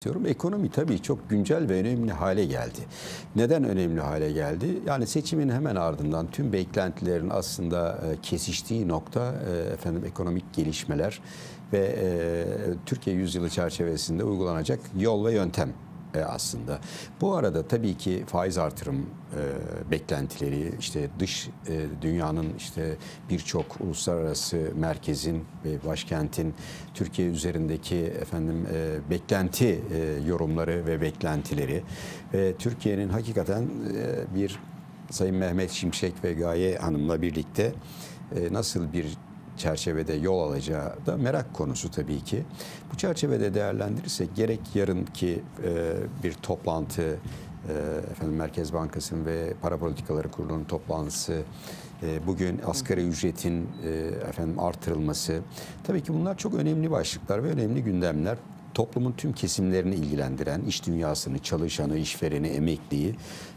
istiyorum. Ekonomi tabii çok güncel ve önemli hale geldi. Neden önemli hale geldi? Yani seçimin hemen ardından tüm beklentilerin aslında e, kesiştiği nokta e, efendim ekonomik gelişmeler ve e, Türkiye yüzyılı çerçevesinde uygulanacak yol ve yöntem e, aslında. Bu arada tabii ki faiz artırım e, beklentileri, işte dış e, dünyanın işte birçok uluslararası merkezin ve başkentin Türkiye üzerindeki efendim e, beklenti e, yorumları ve beklentileri ve Türkiye'nin hakikaten e, bir Sayın Mehmet Şimşek ve Gaye Hanım'la birlikte e, nasıl bir çerçevede yol alacağı da merak konusu tabii ki. Bu çerçevede değerlendirirsek gerek yarınki e, bir toplantı, e, efendim Merkez Bankası'nın ve Para Politikaları Kurulu'nun toplantısı, e, bugün asgari ücretin e, efendim artırılması. Tabii ki bunlar çok önemli başlıklar ve önemli gündemler toplumun tüm kesimlerini ilgilendiren, iş dünyasını, çalışanı, işvereni, emekliyi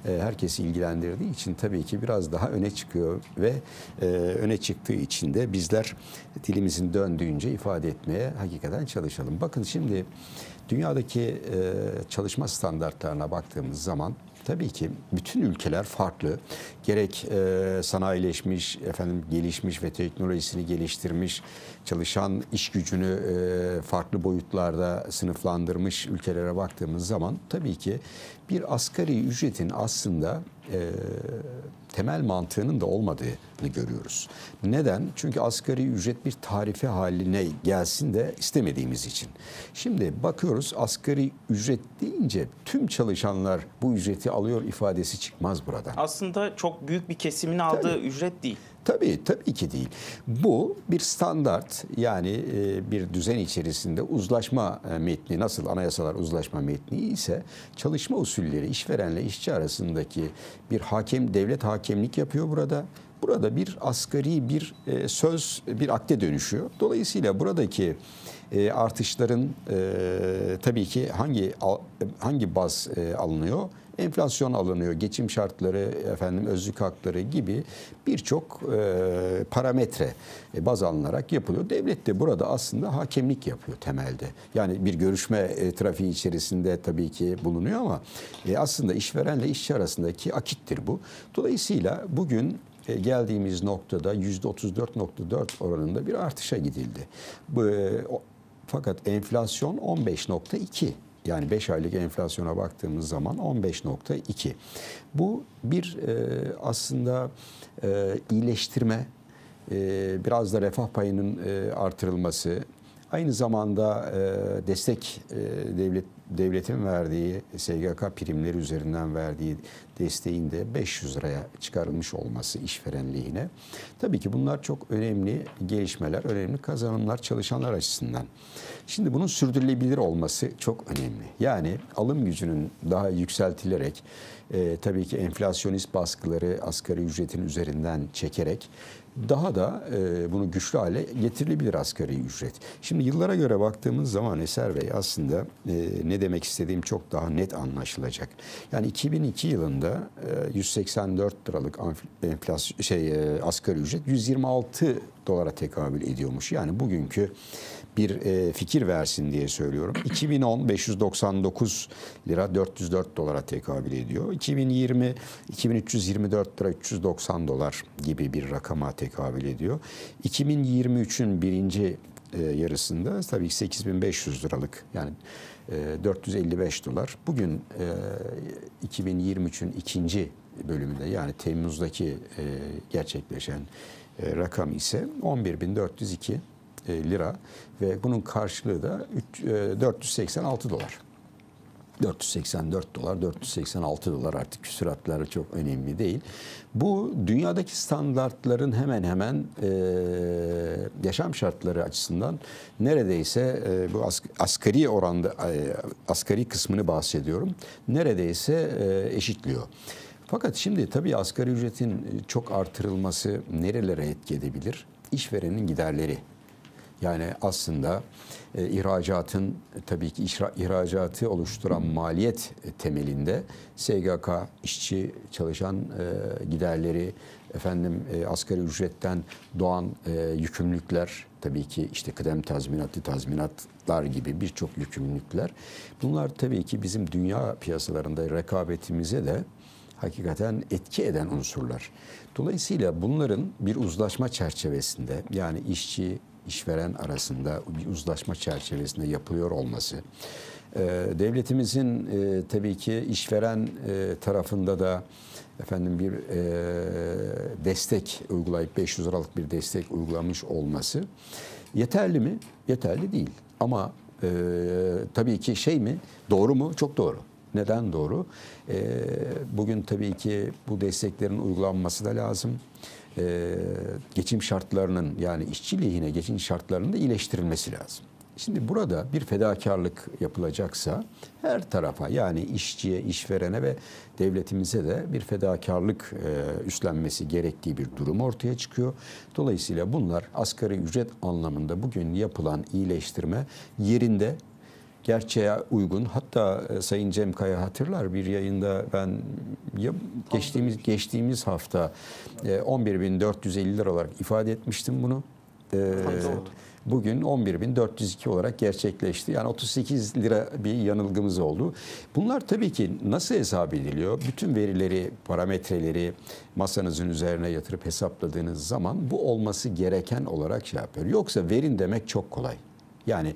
e, herkesi ilgilendirdiği için tabii ki biraz daha öne çıkıyor ve e, öne çıktığı için de bizler dilimizin döndüğünce ifade etmeye hakikaten çalışalım. Bakın şimdi dünyadaki e, çalışma standartlarına baktığımız zaman Tabii ki bütün ülkeler farklı. Gerek e, sanayileşmiş, efendim gelişmiş ve teknolojisini geliştirmiş çalışan iş gücünü e, farklı boyutlarda sınıflandırmış ülkelere baktığımız zaman tabii ki bir asgari ücretin aslında e, temel mantığının da olmadığını görüyoruz. Neden? Çünkü asgari ücret bir tarife haline gelsin de istemediğimiz için. Şimdi bakıyoruz asgari ücret deyince tüm çalışanlar bu ücreti alıyor ifadesi çıkmaz buradan. Aslında çok büyük bir kesimin aldığı Tabii. ücret değil. Tabii, tabii ki değil. Bu bir standart yani e, bir düzen içerisinde uzlaşma e, metni nasıl anayasalar uzlaşma metni ise çalışma usulleri işverenle işçi arasındaki bir hakem devlet hakemlik yapıyor burada. Burada bir asgari bir e, söz bir akte dönüşüyor. Dolayısıyla buradaki artışların tabii ki hangi hangi baz alınıyor? enflasyon alınıyor, geçim şartları, efendim özlük hakları gibi birçok e, parametre e, baz alınarak yapılıyor. Devlet de burada aslında hakemlik yapıyor temelde. Yani bir görüşme e, trafiği içerisinde tabii ki bulunuyor ama e, aslında işverenle işçi arasındaki akittir bu. Dolayısıyla bugün e, geldiğimiz noktada %34.4 oranında bir artışa gidildi. Bu, e, fakat enflasyon 15.2. Yani 5 aylık enflasyona baktığımız zaman 15.2. Bu bir e, aslında e, iyileştirme, e, biraz da refah payının e, artırılması, aynı zamanda e, destek e, devlet devletin verdiği SGK primleri üzerinden verdiği desteğin de 500 liraya çıkarılmış olması işveren lehine. Tabii ki bunlar çok önemli gelişmeler, önemli kazanımlar çalışanlar açısından. Şimdi bunun sürdürülebilir olması çok önemli. Yani alım gücünün daha yükseltilerek e, tabii ki enflasyonist baskıları asgari ücretin üzerinden çekerek daha da e, bunu güçlü hale getirilebilir asgari ücret. Şimdi yıllara göre baktığımız zaman Eser Bey aslında e, ne demek istediğim çok daha net anlaşılacak. Yani 2002 yılında e, 184 liralık enflasyon şey e, asgari ücret 126 dolara tekabül ediyormuş. Yani bugünkü bir e, fikir versin diye söylüyorum. 2010 599 lira 404 dolara tekabül ediyor. 2020 2324 lira 390 dolar gibi bir rakama tekabül ediyor. 2023'ün birinci e, yarısında tabii 8500 liralık yani 455 e, dolar. Bugün e, 2023'ün ikinci bölümünde yani Temmuz'daki e, gerçekleşen e, rakam ise 11.402 e, lira ve bunun karşılığı da 486 e, dolar. 484 dolar, 486 dolar artık küsuratları çok önemli değil. Bu dünyadaki standartların hemen hemen e, yaşam şartları açısından neredeyse e, bu as, asgari oranda, e, asgari kısmını bahsediyorum, neredeyse e, eşitliyor. Fakat şimdi tabii asgari ücretin e, çok artırılması nerelere etki edebilir? İşverenin giderleri. Yani aslında e, ihracatın e, tabii ki işra, ihracatı oluşturan maliyet e, temelinde SGK işçi çalışan e, giderleri efendim e, asgari ücretten doğan e, yükümlülükler tabii ki işte kıdem tazminatı tazminatlar gibi birçok yükümlülükler bunlar tabii ki bizim dünya piyasalarında rekabetimize de hakikaten etki eden unsurlar. Dolayısıyla bunların bir uzlaşma çerçevesinde yani işçi işveren arasında bir uzlaşma çerçevesinde yapılıyor olması. Ee, devletimizin e, tabii ki işveren e, tarafında da efendim bir e, destek uygulayıp 500 liralık bir destek uygulamış olması yeterli mi? Yeterli değil. Ama tabii ki şey mi? Doğru mu? Çok doğru. Neden doğru? E, bugün tabii ki bu desteklerin uygulanması da lazım. E, geçim şartlarının yani işçi lehine geçim şartlarının da iyileştirilmesi lazım. Şimdi burada bir fedakarlık yapılacaksa her tarafa yani işçiye, işverene ve devletimize de bir fedakarlık e, üstlenmesi gerektiği bir durum ortaya çıkıyor. Dolayısıyla bunlar asgari ücret anlamında bugün yapılan iyileştirme yerinde gerçeğe uygun. Hatta e, Sayın Cem Kaya hatırlar bir yayında ben ya geçtiğimiz geçtiğimiz hafta 11.450 lira olarak ifade etmiştim bunu. E, bugün 11.402 olarak gerçekleşti. Yani 38 lira bir yanılgımız oldu. Bunlar tabii ki nasıl hesap ediliyor? Bütün verileri, parametreleri masanızın üzerine yatırıp hesapladığınız zaman bu olması gereken olarak şey yapıyor. Yoksa verin demek çok kolay. Yani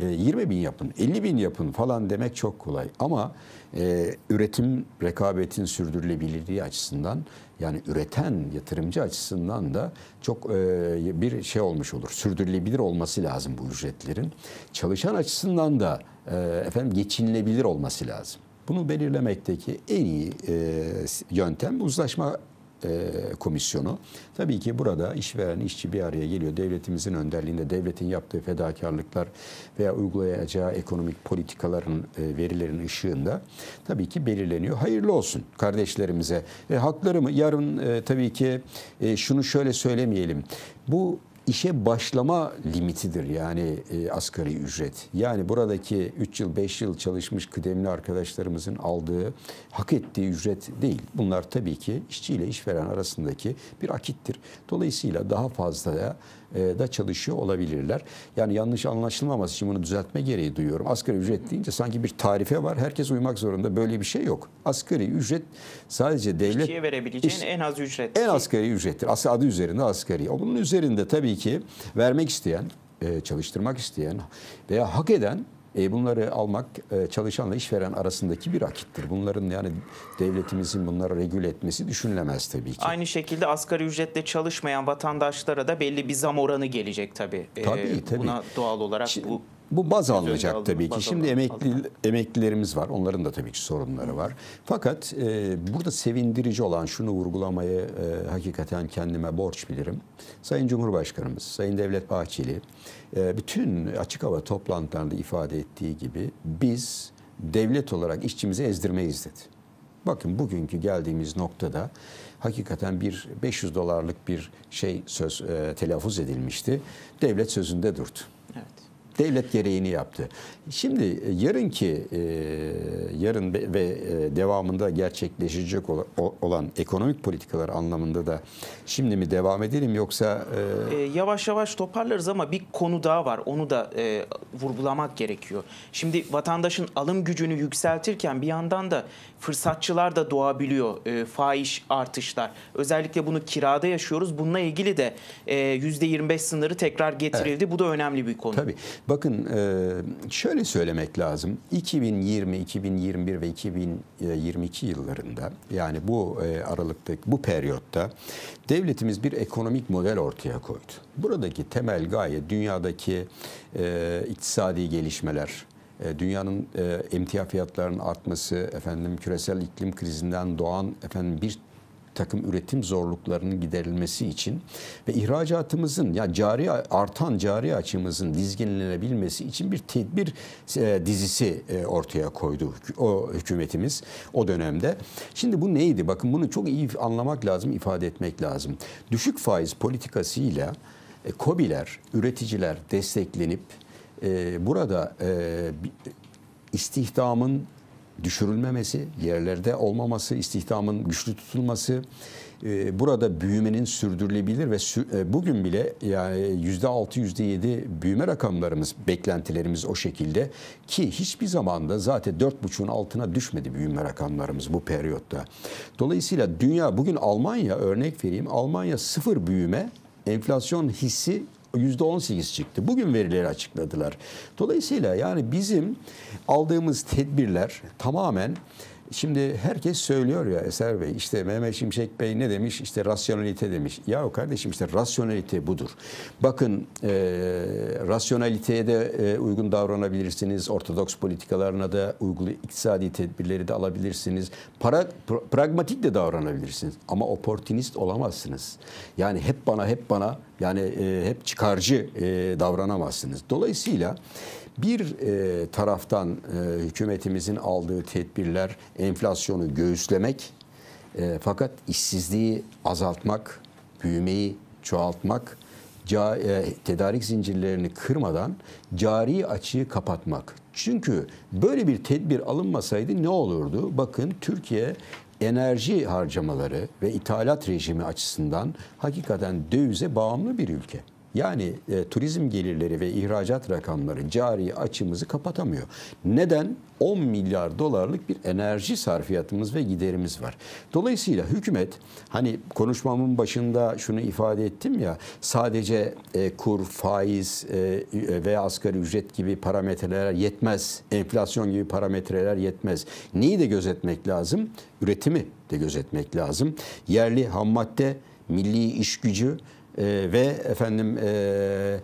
20 e, bin yapın, 50 bin yapın falan demek çok kolay. Ama e, üretim rekabetin sürdürülebilirliği açısından yani üreten yatırımcı açısından da çok e, bir şey olmuş olur. Sürdürülebilir olması lazım bu ücretlerin. Çalışan açısından da e, efendim geçinilebilir olması lazım. Bunu belirlemekteki en iyi e, yöntem uzlaşma e, komisyonu. Tabii ki burada işveren işçi bir araya geliyor. Devletimizin önderliğinde devletin yaptığı fedakarlıklar veya uygulayacağı ekonomik politikaların e, verilerin ışığında tabii ki belirleniyor. Hayırlı olsun kardeşlerimize. E, hakları mı? Yarın e, tabii ki e, şunu şöyle söylemeyelim. Bu işe başlama limitidir yani e, asgari ücret. Yani buradaki 3 yıl 5 yıl çalışmış kıdemli arkadaşlarımızın aldığı hak ettiği ücret değil. Bunlar tabii ki işçi ile işveren arasındaki bir akittir. Dolayısıyla daha fazla da, e, da çalışıyor olabilirler. Yani yanlış anlaşılmaması için bunu düzeltme gereği duyuyorum. Asgari ücret deyince sanki bir tarife var. Herkes uymak zorunda. Böyle bir şey yok. Asgari ücret sadece devlet... İşçiye verebileceğin iş, en az ücret. En asgari ücrettir. Aslında adı üzerinde asgari. O bunun üzerinde tabii ki vermek isteyen, e, çalıştırmak isteyen veya hak eden e, bunları almak e, çalışanla işveren arasındaki bir akittir. Bunların yani devletimizin bunları regüle etmesi düşünülemez tabii ki. Aynı şekilde asgari ücretle çalışmayan vatandaşlara da belli bir zam oranı gelecek tabii. Tabii tabii. Buna doğal olarak Şimdi, bu bu baz alınacak tabii ki. Şimdi emekli emeklilerimiz var. Onların da tabii ki sorunları var. Fakat e, burada sevindirici olan şunu vurgulamaya e, hakikaten kendime borç bilirim. Sayın Cumhurbaşkanımız, Sayın Devlet Bahçeli e, bütün açık hava toplantılarında ifade ettiği gibi biz devlet olarak işçimizi ezdirmeyiz dedi. Bakın bugünkü geldiğimiz noktada hakikaten bir 500 dolarlık bir şey söz e, telaffuz edilmişti. Devlet sözünde durdu. Evet devlet gereğini yaptı. Şimdi e, yarınki e, yarın ve, ve e, devamında gerçekleşecek olan ekonomik politikalar anlamında da şimdi mi devam edelim yoksa e... E, yavaş yavaş toparlarız ama bir konu daha var. Onu da e, vurgulamak gerekiyor. Şimdi vatandaşın alım gücünü yükseltirken bir yandan da fırsatçılar da doğabiliyor e, faiz artışlar. Özellikle bunu kirada yaşıyoruz. Bununla ilgili de e, %25 sınırı tekrar getirildi. Evet. Bu da önemli bir konu. Tabii. Bakın şöyle söylemek lazım. 2020, 2021 ve 2022 yıllarında yani bu aralıktaki bu periyotta devletimiz bir ekonomik model ortaya koydu. Buradaki temel gaye dünyadaki iktisadi gelişmeler, dünyanın emtia fiyatlarının artması, efendim küresel iklim krizinden doğan efendim bir takım üretim zorluklarının giderilmesi için ve ihracatımızın ya cari artan cari açımızın dizginlenebilmesi için bir tedbir e, dizisi e, ortaya koydu o hükümetimiz o dönemde. Şimdi bu neydi? Bakın bunu çok iyi anlamak lazım, ifade etmek lazım. Düşük faiz politikasıyla e, üreticiler desteklenip e, burada istihdamın düşürülmemesi, yerlerde olmaması, istihdamın güçlü tutulması, e, burada büyümenin sürdürülebilir ve e, bugün bile yani %6 %7 büyüme rakamlarımız, beklentilerimiz o şekilde ki hiçbir zamanda zaten 4,5'un altına düşmedi büyüme rakamlarımız bu periyotta. Dolayısıyla dünya bugün Almanya örnek vereyim. Almanya sıfır büyüme enflasyon hissi %18 çıktı. Bugün verileri açıkladılar. Dolayısıyla yani bizim aldığımız tedbirler tamamen Şimdi herkes söylüyor ya Eser Bey işte Mehmet Şimşek Bey ne demiş işte rasyonalite demiş. Ya o kardeşim işte rasyonalite budur. Bakın e, rasyonaliteye de e, uygun davranabilirsiniz. Ortodoks politikalarına da uygulu iktisadi tedbirleri de alabilirsiniz. Para, pra, pragmatik de davranabilirsiniz. Ama oportunist olamazsınız. Yani hep bana hep bana yani e, hep çıkarcı e, davranamazsınız. Dolayısıyla bir taraftan hükümetimizin aldığı tedbirler enflasyonu göğüslemek e, fakat işsizliği azaltmak, büyümeyi çoğaltmak, ca, e, tedarik zincirlerini kırmadan cari açığı kapatmak. Çünkü böyle bir tedbir alınmasaydı ne olurdu? Bakın Türkiye enerji harcamaları ve ithalat rejimi açısından hakikaten dövize bağımlı bir ülke. Yani e, turizm gelirleri ve ihracat rakamları cari açımızı kapatamıyor. Neden? 10 milyar dolarlık bir enerji sarfiyatımız ve giderimiz var. Dolayısıyla hükümet hani konuşmamın başında şunu ifade ettim ya sadece e, kur, faiz e, e, veya asgari ücret gibi parametreler yetmez. Enflasyon gibi parametreler yetmez. Neyi de gözetmek lazım? Üretimi de gözetmek lazım. Yerli ham madde, milli iş gücü, e, ve efendim e,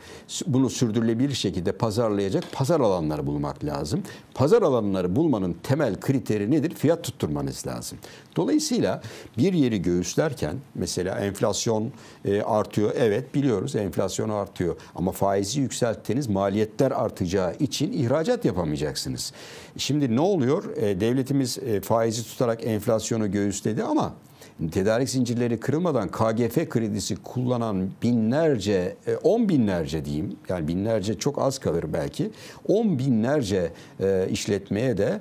bunu sürdürülebilir şekilde pazarlayacak pazar alanları bulmak lazım. Pazar alanları bulmanın temel kriteri nedir? Fiyat tutturmanız lazım. Dolayısıyla bir yeri göğüslerken mesela enflasyon e, artıyor. Evet biliyoruz enflasyon artıyor ama faizi yükselttiniz maliyetler artacağı için ihracat yapamayacaksınız. Şimdi ne oluyor? E, devletimiz e, faizi tutarak enflasyonu göğüsledi ama tedarik zincirleri kırılmadan KGF kredisi kullanan binlerce, on binlerce diyeyim, yani binlerce çok az kalır belki, on binlerce işletmeye de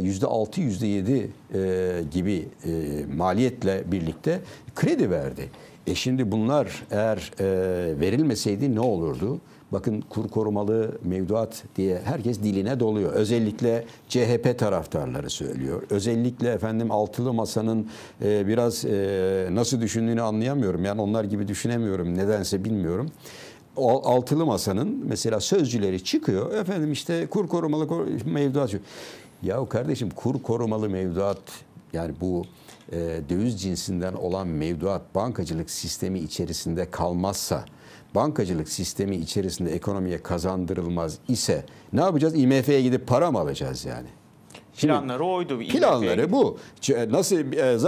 yüzde altı, yüzde yedi e, gibi e, maliyetle birlikte kredi verdi. E şimdi bunlar eğer e, verilmeseydi ne olurdu? Bakın kur korumalı mevduat diye herkes diline doluyor. Özellikle CHP taraftarları söylüyor. Özellikle efendim altılı masanın e, biraz e, nasıl düşündüğünü anlayamıyorum. Yani onlar gibi düşünemiyorum. Nedense bilmiyorum altılı masanın mesela sözcüleri çıkıyor. Efendim işte kur korumalı mevduat. Ya kardeşim kur korumalı mevduat yani bu e, döviz cinsinden olan mevduat bankacılık sistemi içerisinde kalmazsa, bankacılık sistemi içerisinde ekonomiye kazandırılmaz ise ne yapacağız? IMF'ye gidip para mı alacağız yani? planları oydu. Planları şey. bu. E, nasıl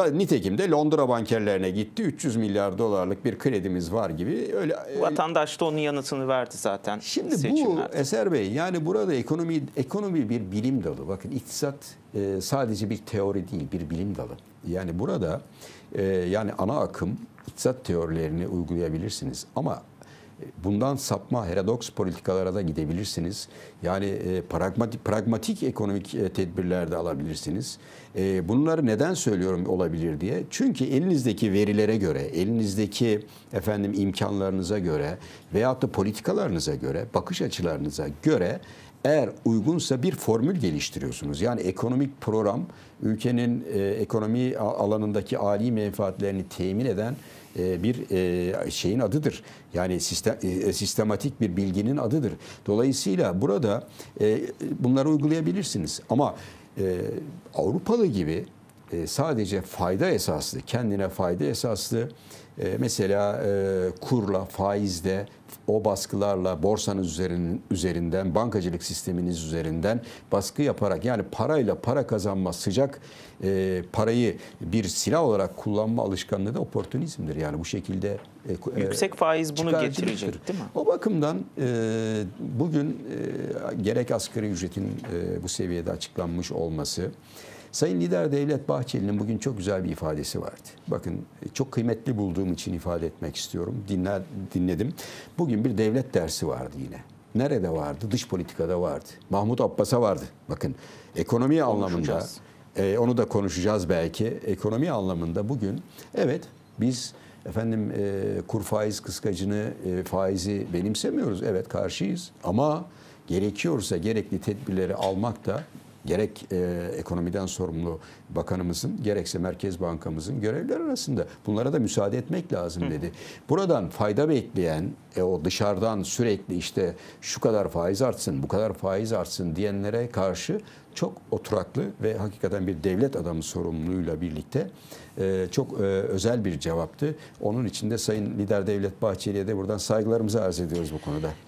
e, nitekim de Londra bankerlerine gitti. 300 milyar dolarlık bir kredimiz var gibi. Öyle e, vatandaş da onun yanıtını verdi zaten. Şimdi seçimlerde. bu Eser Bey yani burada ekonomi ekonomi bir bilim dalı. Bakın iktisat sadece bir teori değil, bir bilim dalı. Yani burada yani ana akım iktisat teorilerini uygulayabilirsiniz ama bundan sapma heredoks politikalara da gidebilirsiniz. Yani e, pragmatik, pragmatik ekonomik e, tedbirler de alabilirsiniz. E, bunları neden söylüyorum olabilir diye? Çünkü elinizdeki verilere göre, elinizdeki efendim imkanlarınıza göre veyahut da politikalarınıza göre, bakış açılarınıza göre eğer uygunsa bir formül geliştiriyorsunuz. Yani ekonomik program ülkenin e, ekonomi alanındaki âli menfaatlerini temin eden e, bir e, şeyin adıdır. Yani e, sistematik bir bilginin adıdır. Dolayısıyla burada bunları uygulayabilirsiniz. Ama Avrupalı gibi e, sadece fayda esaslı, kendine fayda esaslı e, mesela e, kurla, faizde, o baskılarla borsanız üzerinin, üzerinden, bankacılık sisteminiz üzerinden baskı yaparak yani parayla para kazanma sıcak e, parayı bir silah olarak kullanma alışkanlığı da oportunizmdir. Yani bu şekilde e, e yüksek faiz bunu getirecek değil mi? O bakımdan e, bugün e, gerek asgari ücretin e, bu seviyede açıklanmış olması Sayın Lider Devlet Bahçeli'nin bugün çok güzel bir ifadesi vardı. Bakın çok kıymetli bulduğum için ifade etmek istiyorum. Dinler, dinledim. Bugün bir devlet dersi vardı yine. Nerede vardı? Dış politikada vardı. Mahmut Abbas'a vardı. Bakın ekonomi anlamında e, onu da konuşacağız belki. Ekonomi anlamında bugün evet biz efendim e, kur faiz kıskacını e, faizi benimsemiyoruz. Evet karşıyız ama gerekiyorsa gerekli tedbirleri almak da gerek e, ekonomiden sorumlu bakanımızın gerekse Merkez Bankamızın görevler arasında bunlara da müsaade etmek lazım dedi. Buradan fayda bekleyen e, o dışarıdan sürekli işte şu kadar faiz artsın, bu kadar faiz artsın diyenlere karşı çok oturaklı ve hakikaten bir devlet adamı sorumluluğuyla birlikte çok özel bir cevaptı. Onun için de Sayın Lider Devlet Bahçeli'ye de buradan saygılarımızı arz ediyoruz bu konuda.